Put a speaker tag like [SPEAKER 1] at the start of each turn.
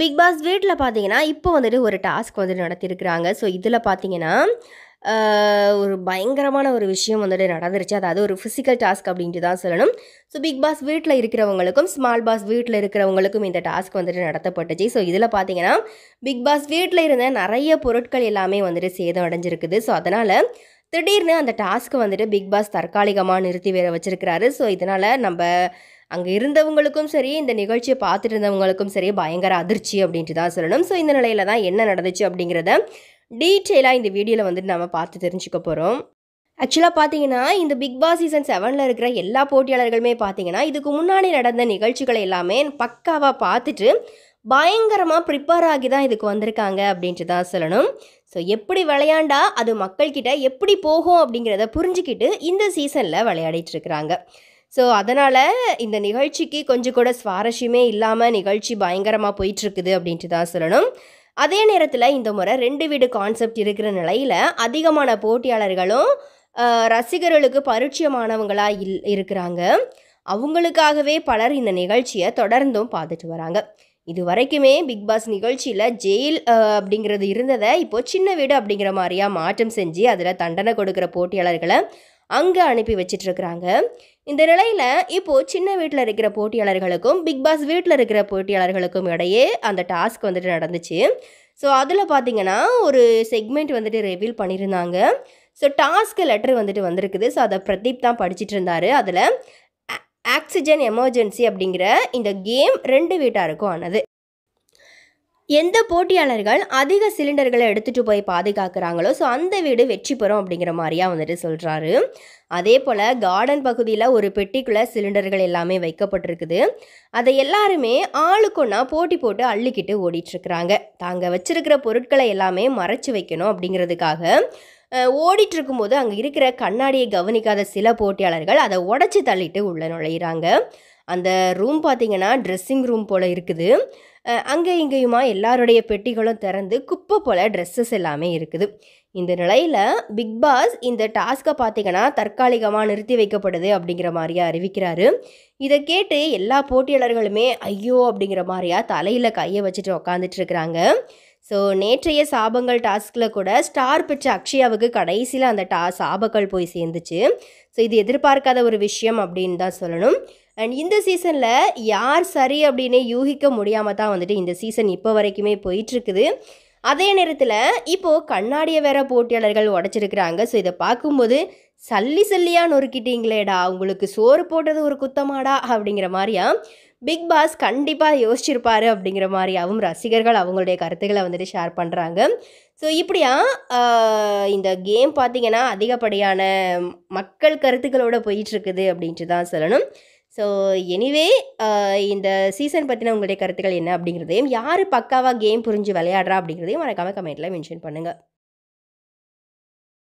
[SPEAKER 1] big pass வீட்டில் பார்த்தீங்கன்னா இப்போ வந்துட்டு ஒரு டாஸ்க் வந்துட்டு நடத்திருக்கிறாங்க ஸோ இதில் பார்த்தீங்கன்னா ஒரு பயங்கரமான ஒரு விஷயம் வந்துட்டு நடந்துருச்சு அதாவது ஒரு ஃபிசிக்கல் டாஸ்க் அப்படின்ட்டு தான் சொல்லணும் ஸோ பிக் பாஸ் வீட்டில் இருக்கிறவங்களுக்கும் ஸ்மால் பாஸ் வீட்டில் இருக்கிறவங்களுக்கும் இந்த டாஸ்க் வந்துட்டு நடத்தப்பட்டுச்சு ஸோ இதில் பார்த்தீங்கன்னா பிக் பாஸ் வீட்டில் இருந்த நிறைய பொருட்கள் எல்லாமே வந்துட்டு சேதம் அடைஞ்சிருக்குது ஸோ அதனால் திடீர்னு அந்த டாஸ்க்கு வந்துட்டு பிக் பாஸ் தற்காலிகமாக நிறுத்தி வேற வச்சிருக்கிறாரு ஸோ இதனால் நம்ம அங்கே இருந்தவங்களுக்கும் சரி இந்த நிகழ்ச்சியை பார்த்துட்டு இருந்தவங்களுக்கும் சரி பயங்கர அதிர்ச்சி அப்படின்ட்டு தான் சொல்லணும் ஸோ இந்த நிலையில் தான் என்ன நடந்துச்சு அப்படிங்கிறத டீட்டெயிலாக இந்த வீடியோவில் வந்துட்டு நம்ம பார்த்து தெரிஞ்சுக்க போகிறோம் ஆக்சுவலாக பார்த்தீங்கன்னா இந்த பிக் பாஸ் சீசன் செவனில் இருக்கிற எல்லா போட்டியாளர்களுமே பார்த்தீங்கன்னா இதுக்கு முன்னாடி நடந்த நிகழ்ச்சிகளை எல்லாமே பக்காவாக பார்த்துட்டு பயங்கரமாக ப்ரிப்பேர் ஆகி தான் இதுக்கு வந்திருக்காங்க அப்படின்ட்டு தான் சொல்லணும் ஸோ எப்படி விளையாண்டா அது மக்கள்கிட்ட எப்படி போகும் அப்படிங்கிறத புரிஞ்சுக்கிட்டு இந்த சீசனில் விளையாடிட்டு இருக்கிறாங்க ஸோ அதனால் இந்த நிகழ்ச்சிக்கு கொஞ்சம் கூட சுவாரஸ்யமே இல்லாமல் நிகழ்ச்சி பயங்கரமாக போயிட்டுருக்குது அப்படின்ட்டு தான் சொல்லணும் அதே நேரத்தில் இந்த முறை ரெண்டு வீடு கான்செப்ட் இருக்கிற நிலையில் அதிகமான போட்டியாளர்களும் ரசிகர்களுக்கு பரிச்சயமானவங்களாக இல் இருக்கிறாங்க அவங்களுக்காகவே பலர் இந்த நிகழ்ச்சியை தொடர்ந்தும் பார்த்துட்டு வராங்க இது வரைக்குமே பிக் பாஸ் நிகழ்ச்சியில் ஜெயில் அப்படிங்கிறது இருந்ததை இப்போது சின்ன வீடு அப்படிங்கிற மாதிரியாக மாற்றம் செஞ்சு அதில் தண்டனை கொடுக்குற போட்டியாளர்களை அங்கே அனுப்பி வச்சிட்ருக்கிறாங்க இந்த நிலையில் இப்போது சின்ன வீட்டில் இருக்கிற போட்டியாளர்களுக்கும் பிக் பாஸ் வீட்டில் இருக்கிற போட்டியாளர்களுக்கும் இடையே அந்த டாஸ்க் வந்துட்டு நடந்துச்சு ஸோ அதில் பார்த்தீங்கன்னா ஒரு செக்மெண்ட் வந்துட்டு ரிவீல் பண்ணியிருந்தாங்க ஸோ டாஸ்க்கு லெட்டர் வந்துட்டு வந்திருக்குது ஸோ அதை பிரதீப் தான் படிச்சுட்டு இருந்தார் அதில் ஆக்சிஜன் எமர்ஜென்சி அப்படிங்கிற இந்த கேம் ரெண்டு வீட்டாருக்கும் ஆனது எந்த போட்டியாளர்கள் அதிக சிலிண்டர்களை எடுத்துகிட்டு போய் பாதுகாக்கிறாங்களோ ஸோ அந்த வீடு வெற்றி பெறும் அப்படிங்கிற மாதிரியா வந்துட்டு சொல்கிறாரு அதே போல் கார்டன் பகுதியில் ஒரு பெட்டிக்குள்ளே சிலிண்டர்கள் எல்லாமே வைக்கப்பட்டிருக்குது அதை எல்லாருமே ஆளுக்குன்னா போட்டி போட்டு அள்ளிக்கிட்டு ஓடிட்டுருக்குறாங்க தாங்க வச்சுருக்கிற பொருட்களை எல்லாமே மறைச்சி வைக்கணும் அப்படிங்கிறதுக்காக ஓடிட்டு இருக்கும்போது அங்கே இருக்கிற கண்ணாடியை கவனிக்காத சில போட்டியாளர்கள் அதை உடச்சி தள்ளிட்டு உள்ளே நுழையிறாங்க அந்த ரூம் பார்த்தீங்கன்னா ட்ரெஸ்ஸிங் ரூம் போல் இருக்குது அங்கே இங்கேயுமா எல்லாருடைய பெட்டிகளும் திறந்து குப்பை போல் ட்ரெஸ்ஸஸ் எல்லாமே இருக்குது இந்த நிலையில் பிக் பாஸ் இந்த டாஸ்க்கை பார்த்தீங்கன்னா தற்காலிகமாக நிறுத்தி வைக்கப்படுது அப்படிங்கிற மாதிரியா அறிவிக்கிறாரு இதை கேட்டு எல்லா போட்டியாளர்களுமே ஐயோ அப்படிங்கிற மாதிரியா தலையில் கையை வச்சுட்டு உக்காந்துட்டு இருக்கிறாங்க ஸோ நேற்றைய சாபங்கள் டாஸ்கில் கூட ஸ்டார் பெற்ற அக்ஷயாவுக்கு கடைசியில் அந்த டா சாபங்கள் போய் சேர்ந்துச்சு ஸோ இது எதிர்பார்க்காத ஒரு விஷயம் அப்படின்னு தான் சொல்லணும் அண்ட் இந்த சீசனில் யார் சரி அப்படின்னு யூகிக்க முடியாமல் தான் வந்துட்டு இந்த சீசன் இப்போ வரைக்குமே போயிட்டுருக்குது அதே நேரத்தில் இப்போது கண்ணாடியை வேற போட்டியாளர்கள் உடச்சிருக்கிறாங்க ஸோ இதை பார்க்கும்போது சல்லி சல்லியாக நொறுக்கிட்டீங்களேடா உங்களுக்கு சோறு போட்டது ஒரு குத்தமாடா அப்படிங்கிற மாதிரியா பிக் பாஸ் கண்டிப்பாக யோசிச்சிருப்பாரு அப்படிங்கிற மாதிரியாகவும் ரசிகர்கள் அவங்களுடைய கருத்துக்களை வந்துட்டு ஷேர் பண்ணுறாங்க ஸோ இப்படியா இந்த கேம் பார்த்திங்கன்னா அதிகப்படியான மக்கள் கருத்துக்களோடு போயிட்டுருக்குது அப்படின்ட்டு தான் சொல்லணும் ஸோ எனிவே uh, இந்த சீசன் பற்றின உங்களுடைய கருத்துக்கள் என்ன அப்படிங்கிறதையும் யார் பக்காவாக கேம் புரிஞ்சு விளையாடுறா அப்படிங்கிறதையும் மறக்காமல் கமெண்ட்டில் மென்ஷன் பண்ணுங்கள்